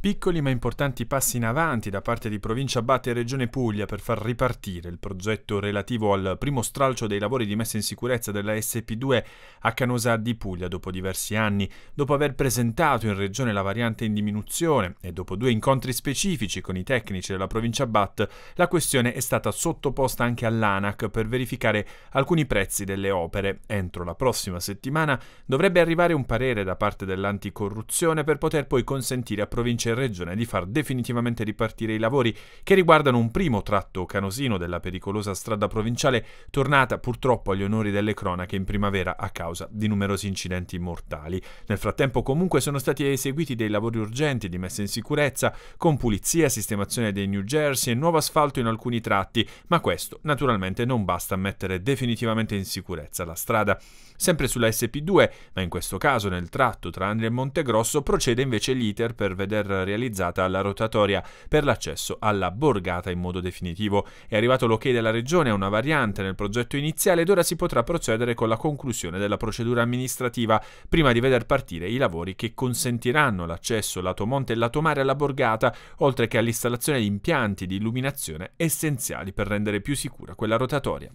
Piccoli ma importanti passi in avanti da parte di Provincia Bate e Regione Puglia per far ripartire il progetto relativo al primo stralcio dei lavori di messa in sicurezza della SP2 a Canosa di Puglia dopo diversi anni, dopo aver presentato in regione la variante in diminuzione e dopo due incontri specifici con i tecnici della Provincia Bat, la questione è stata sottoposta anche all'ANAC per verificare alcuni prezzi delle opere. Entro la prossima settimana dovrebbe arrivare un parere da parte dell'anticorruzione per poter poi consentire a Provincia il Regione di far definitivamente ripartire i lavori che riguardano un primo tratto canosino della pericolosa strada provinciale tornata purtroppo agli onori delle cronache in primavera a causa di numerosi incidenti mortali. Nel frattempo comunque sono stati eseguiti dei lavori urgenti di messa in sicurezza con pulizia, sistemazione dei New Jersey e nuovo asfalto in alcuni tratti, ma questo naturalmente non basta a mettere definitivamente in sicurezza la strada. Sempre sulla SP2, ma in questo caso nel tratto tra Andria e Montegrosso, procede invece l'iter per veder realizzata alla rotatoria per l'accesso alla borgata in modo definitivo. È arrivato l'ok della Regione a una variante nel progetto iniziale ed ora si potrà procedere con la conclusione della procedura amministrativa prima di veder partire i lavori che consentiranno l'accesso lato monte e lato mare alla borgata, oltre che all'installazione di impianti di illuminazione essenziali per rendere più sicura quella rotatoria.